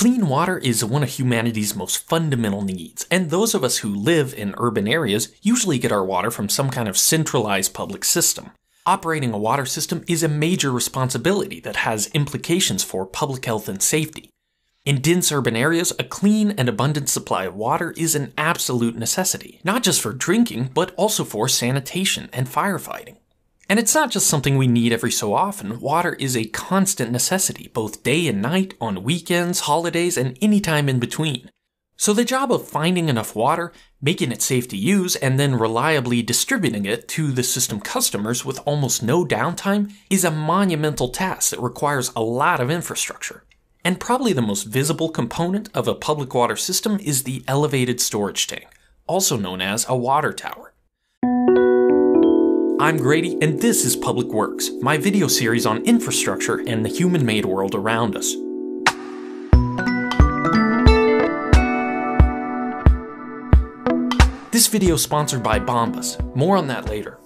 Clean water is one of humanity's most fundamental needs, and those of us who live in urban areas usually get our water from some kind of centralized public system. Operating a water system is a major responsibility that has implications for public health and safety. In dense urban areas, a clean and abundant supply of water is an absolute necessity, not just for drinking, but also for sanitation and firefighting. And it's not just something we need every so often, water is a constant necessity, both day and night, on weekends, holidays, and any time in between. So the job of finding enough water, making it safe to use, and then reliably distributing it to the system customers with almost no downtime is a monumental task that requires a lot of infrastructure. And probably the most visible component of a public water system is the elevated storage tank, also known as a water tower. I'm Grady, and this is Public Works, my video series on infrastructure and the human made world around us. This video is sponsored by Bombas. More on that later.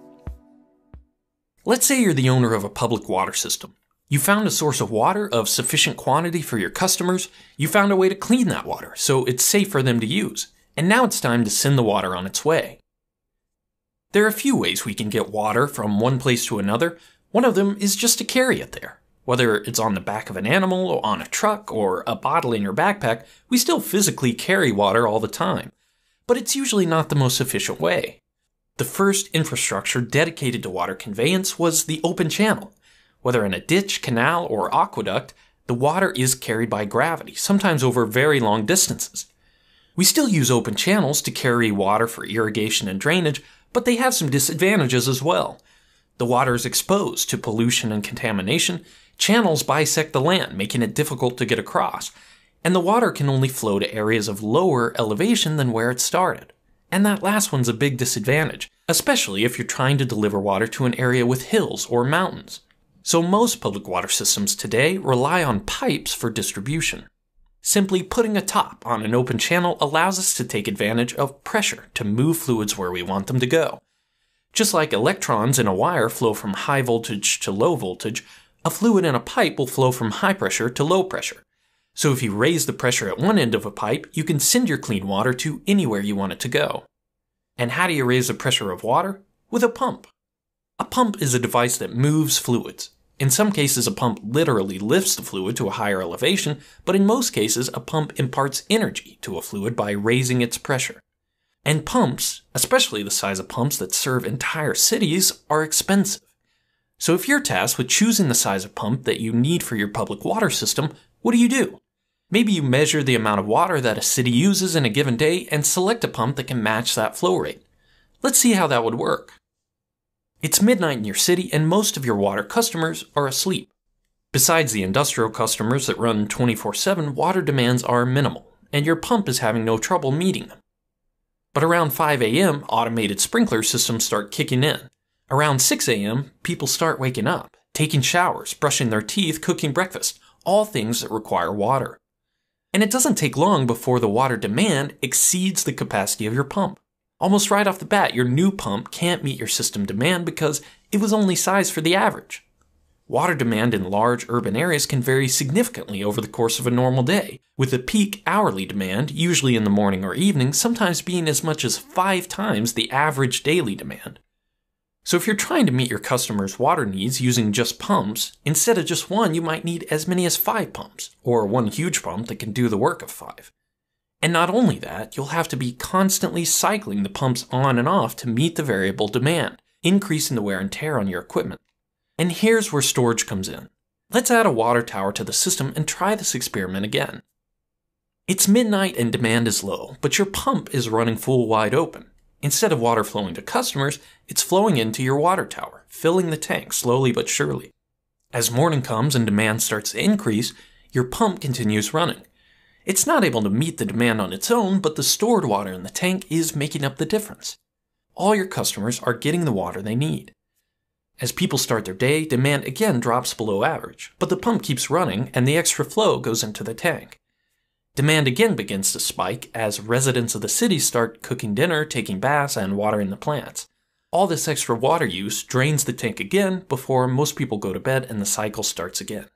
Let's say you're the owner of a public water system. You found a source of water of sufficient quantity for your customers, you found a way to clean that water so it's safe for them to use, and now it's time to send the water on its way. There are a few ways we can get water from one place to another. One of them is just to carry it there. Whether it's on the back of an animal, or on a truck, or a bottle in your backpack, we still physically carry water all the time. But it's usually not the most efficient way. The first infrastructure dedicated to water conveyance was the open channel. Whether in a ditch, canal, or aqueduct, the water is carried by gravity, sometimes over very long distances. We still use open channels to carry water for irrigation and drainage, but they have some disadvantages as well. The water is exposed to pollution and contamination, channels bisect the land, making it difficult to get across, and the water can only flow to areas of lower elevation than where it started. And that last one's a big disadvantage, especially if you're trying to deliver water to an area with hills or mountains. So most public water systems today rely on pipes for distribution. Simply putting a top on an open channel allows us to take advantage of pressure to move fluids where we want them to go. Just like electrons in a wire flow from high voltage to low voltage, a fluid in a pipe will flow from high pressure to low pressure. So if you raise the pressure at one end of a pipe, you can send your clean water to anywhere you want it to go. And how do you raise the pressure of water? With a pump. A pump is a device that moves fluids. In some cases, a pump literally lifts the fluid to a higher elevation, but in most cases, a pump imparts energy to a fluid by raising its pressure. And pumps, especially the size of pumps that serve entire cities, are expensive. So if you're tasked with choosing the size of pump that you need for your public water system, what do you do? Maybe you measure the amount of water that a city uses in a given day and select a pump that can match that flow rate. Let's see how that would work. It's midnight in your city, and most of your water customers are asleep. Besides the industrial customers that run 24 7, water demands are minimal, and your pump is having no trouble meeting them. But around 5 a.m., automated sprinkler systems start kicking in. Around 6 a.m., people start waking up, taking showers, brushing their teeth, cooking breakfast, all things that require water. And it doesn't take long before the water demand exceeds the capacity of your pump. Almost right off the bat, your new pump can't meet your system demand because it was only sized for the average. Water demand in large urban areas can vary significantly over the course of a normal day, with the peak hourly demand, usually in the morning or evening, sometimes being as much as five times the average daily demand. So, if you're trying to meet your customers' water needs using just pumps, instead of just one, you might need as many as five pumps, or one huge pump that can do the work of five. And not only that, you'll have to be constantly cycling the pumps on and off to meet the variable demand, increasing the wear and tear on your equipment. And here's where storage comes in. Let's add a water tower to the system and try this experiment again. It's midnight and demand is low, but your pump is running full wide open. Instead of water flowing to customers, it's flowing into your water tower, filling the tank slowly but surely. As morning comes and demand starts to increase, your pump continues running, it's not able to meet the demand on its own, but the stored water in the tank is making up the difference. All your customers are getting the water they need. As people start their day, demand again drops below average, but the pump keeps running and the extra flow goes into the tank. Demand again begins to spike as residents of the city start cooking dinner, taking baths, and watering the plants. All this extra water use drains the tank again before most people go to bed and the cycle starts again.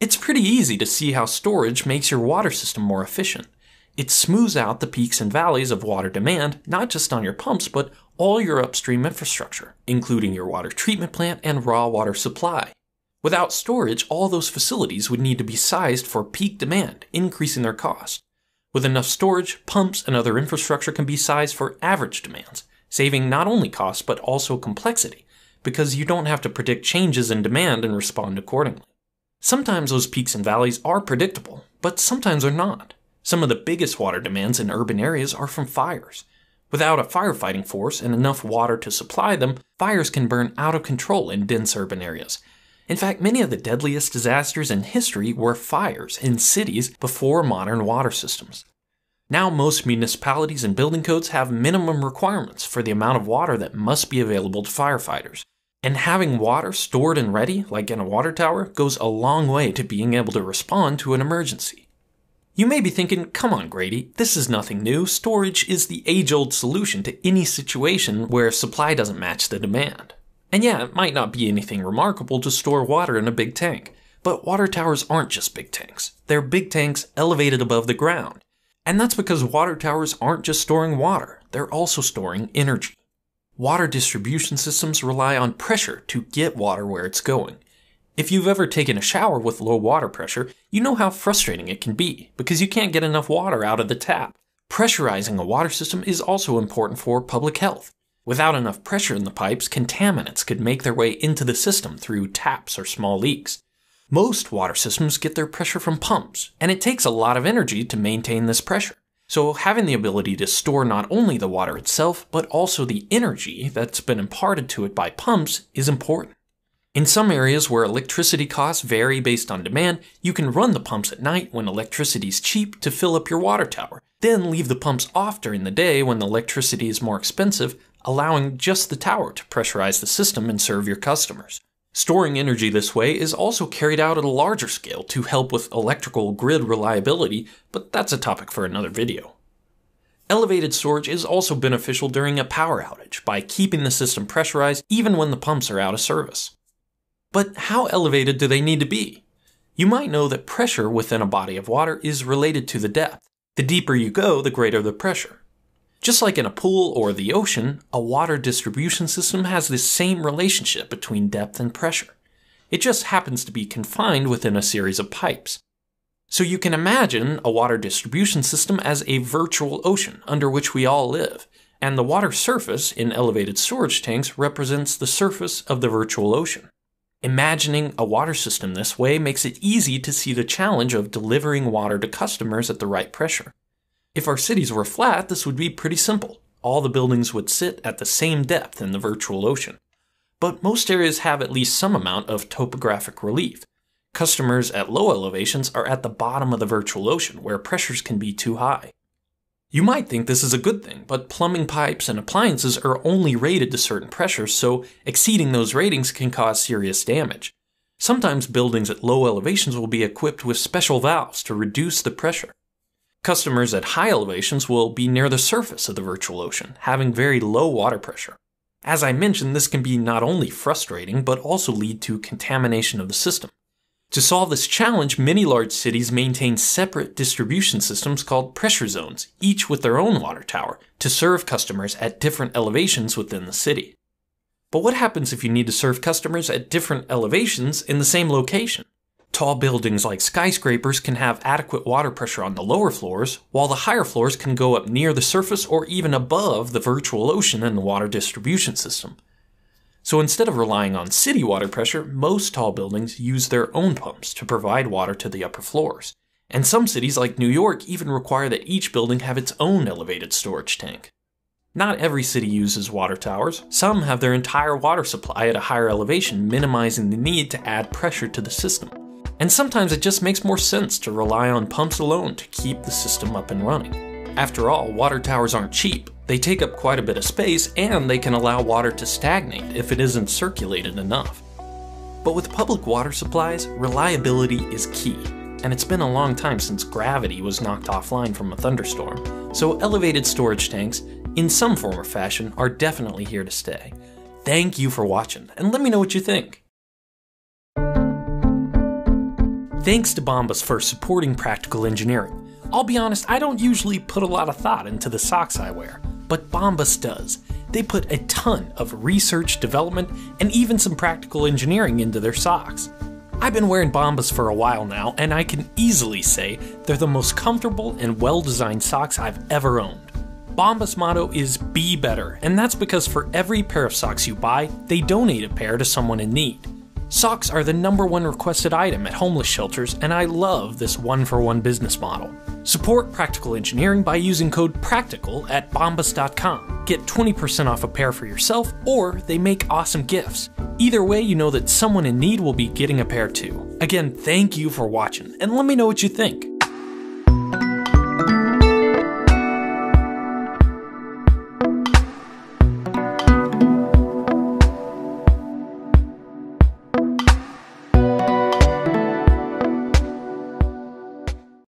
It's pretty easy to see how storage makes your water system more efficient. It smooths out the peaks and valleys of water demand, not just on your pumps, but all your upstream infrastructure, including your water treatment plant and raw water supply. Without storage, all those facilities would need to be sized for peak demand, increasing their cost. With enough storage, pumps and other infrastructure can be sized for average demands, saving not only cost but also complexity, because you don't have to predict changes in demand and respond accordingly. Sometimes those peaks and valleys are predictable, but sometimes they're not. Some of the biggest water demands in urban areas are from fires. Without a firefighting force and enough water to supply them, fires can burn out of control in dense urban areas. In fact, many of the deadliest disasters in history were fires in cities before modern water systems. Now, most municipalities and building codes have minimum requirements for the amount of water that must be available to firefighters. And having water stored and ready, like in a water tower, goes a long way to being able to respond to an emergency. You may be thinking, come on, Grady, this is nothing new. Storage is the age old solution to any situation where supply doesn't match the demand. And yeah, it might not be anything remarkable to store water in a big tank, but water towers aren't just big tanks. They're big tanks elevated above the ground. And that's because water towers aren't just storing water, they're also storing energy. Water distribution systems rely on pressure to get water where it's going. If you've ever taken a shower with low water pressure, you know how frustrating it can be because you can't get enough water out of the tap. Pressurizing a water system is also important for public health. Without enough pressure in the pipes, contaminants could make their way into the system through taps or small leaks. Most water systems get their pressure from pumps, and it takes a lot of energy to maintain this pressure. So having the ability to store not only the water itself, but also the energy that's been imparted to it by pumps is important. In some areas where electricity costs vary based on demand, you can run the pumps at night when electricity is cheap to fill up your water tower, then leave the pumps off during the day when the electricity is more expensive, allowing just the tower to pressurize the system and serve your customers. Storing energy this way is also carried out at a larger scale to help with electrical grid reliability, but that's a topic for another video. Elevated storage is also beneficial during a power outage by keeping the system pressurized even when the pumps are out of service. But how elevated do they need to be? You might know that pressure within a body of water is related to the depth. The deeper you go, the greater the pressure. Just like in a pool or the ocean, a water distribution system has this same relationship between depth and pressure. It just happens to be confined within a series of pipes. So you can imagine a water distribution system as a virtual ocean under which we all live, and the water surface in elevated storage tanks represents the surface of the virtual ocean. Imagining a water system this way makes it easy to see the challenge of delivering water to customers at the right pressure. If our cities were flat, this would be pretty simple. All the buildings would sit at the same depth in the virtual ocean. But most areas have at least some amount of topographic relief. Customers at low elevations are at the bottom of the virtual ocean, where pressures can be too high. You might think this is a good thing, but plumbing pipes and appliances are only rated to certain pressures, so exceeding those ratings can cause serious damage. Sometimes buildings at low elevations will be equipped with special valves to reduce the pressure. Customers at high elevations will be near the surface of the virtual ocean, having very low water pressure. As I mentioned, this can be not only frustrating, but also lead to contamination of the system. To solve this challenge, many large cities maintain separate distribution systems called pressure zones, each with their own water tower, to serve customers at different elevations within the city. But what happens if you need to serve customers at different elevations in the same location? Tall buildings like skyscrapers can have adequate water pressure on the lower floors, while the higher floors can go up near the surface or even above the virtual ocean and the water distribution system. So instead of relying on city water pressure, most tall buildings use their own pumps to provide water to the upper floors. And some cities like New York even require that each building have its own elevated storage tank. Not every city uses water towers. Some have their entire water supply at a higher elevation, minimizing the need to add pressure to the system. And sometimes it just makes more sense to rely on pumps alone to keep the system up and running. After all, water towers aren't cheap. They take up quite a bit of space and they can allow water to stagnate if it isn't circulated enough. But with public water supplies, reliability is key, and it's been a long time since gravity was knocked offline from a thunderstorm, so elevated storage tanks, in some form or fashion, are definitely here to stay. Thank you for watching, and let me know what you think. Thanks to Bombas for supporting practical engineering. I'll be honest, I don't usually put a lot of thought into the socks I wear, but Bombas does. They put a ton of research, development, and even some practical engineering into their socks. I've been wearing Bombas for a while now, and I can easily say they're the most comfortable and well designed socks I've ever owned. Bombas' motto is Be Better, and that's because for every pair of socks you buy, they donate a pair to someone in need. Socks are the number one requested item at homeless shelters, and I love this one for one business model. Support practical engineering by using code PRACTICAL at bombas.com. Get 20% off a pair for yourself, or they make awesome gifts. Either way, you know that someone in need will be getting a pair too. Again, thank you for watching, and let me know what you think.